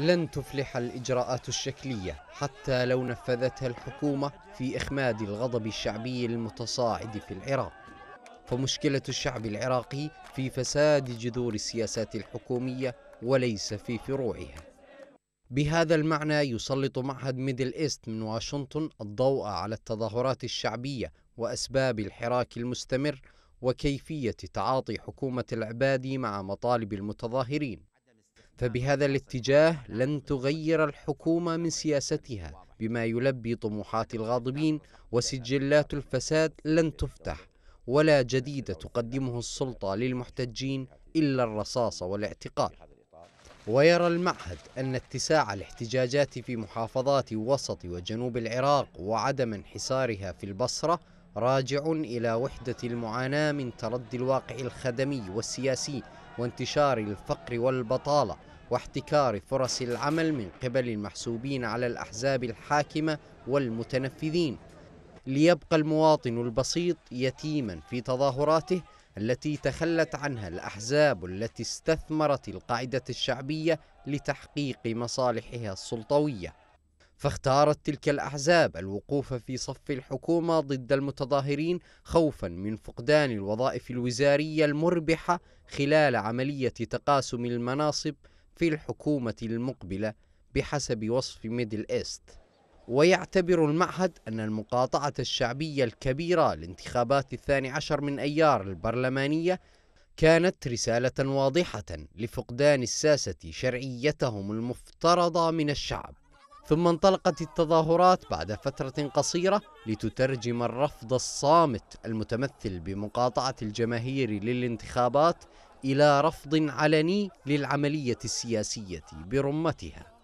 لن تفلح الإجراءات الشكلية حتى لو نفذتها الحكومة في إخماد الغضب الشعبي المتصاعد في العراق فمشكلة الشعب العراقي في فساد جذور السياسات الحكومية وليس في فروعها بهذا المعنى يسلط معهد ميدل إيست من واشنطن الضوء على التظاهرات الشعبية وأسباب الحراك المستمر وكيفية تعاطي حكومة العبادي مع مطالب المتظاهرين نعم. فبهذا الاتجاه لن تغير الحكومة من سياستها بما يلبي طموحات الغاضبين وسجلات الفساد لن تفتح ولا جديد تقدمه السلطة للمحتجين إلا الرصاص والاعتقال ويرى المعهد أن اتساع الاحتجاجات في محافظات وسط وجنوب العراق وعدم انحسارها في البصرة راجع إلى وحدة المعاناة من تردي الواقع الخدمي والسياسي وانتشار الفقر والبطالة واحتكار فرص العمل من قبل المحسوبين على الأحزاب الحاكمة والمتنفذين ليبقى المواطن البسيط يتيما في تظاهراته التي تخلت عنها الأحزاب التي استثمرت القاعدة الشعبية لتحقيق مصالحها السلطوية فاختارت تلك الأحزاب الوقوف في صف الحكومة ضد المتظاهرين خوفا من فقدان الوظائف الوزارية المربحة خلال عملية تقاسم المناصب في الحكومة المقبلة بحسب وصف ميدل إيست ويعتبر المعهد أن المقاطعة الشعبية الكبيرة لانتخابات الثاني عشر من أيار البرلمانية كانت رسالة واضحة لفقدان الساسة شرعيتهم المفترضة من الشعب ثم انطلقت التظاهرات بعد فترة قصيرة لتترجم الرفض الصامت المتمثل بمقاطعة الجماهير للانتخابات إلى رفض علني للعملية السياسية برمتها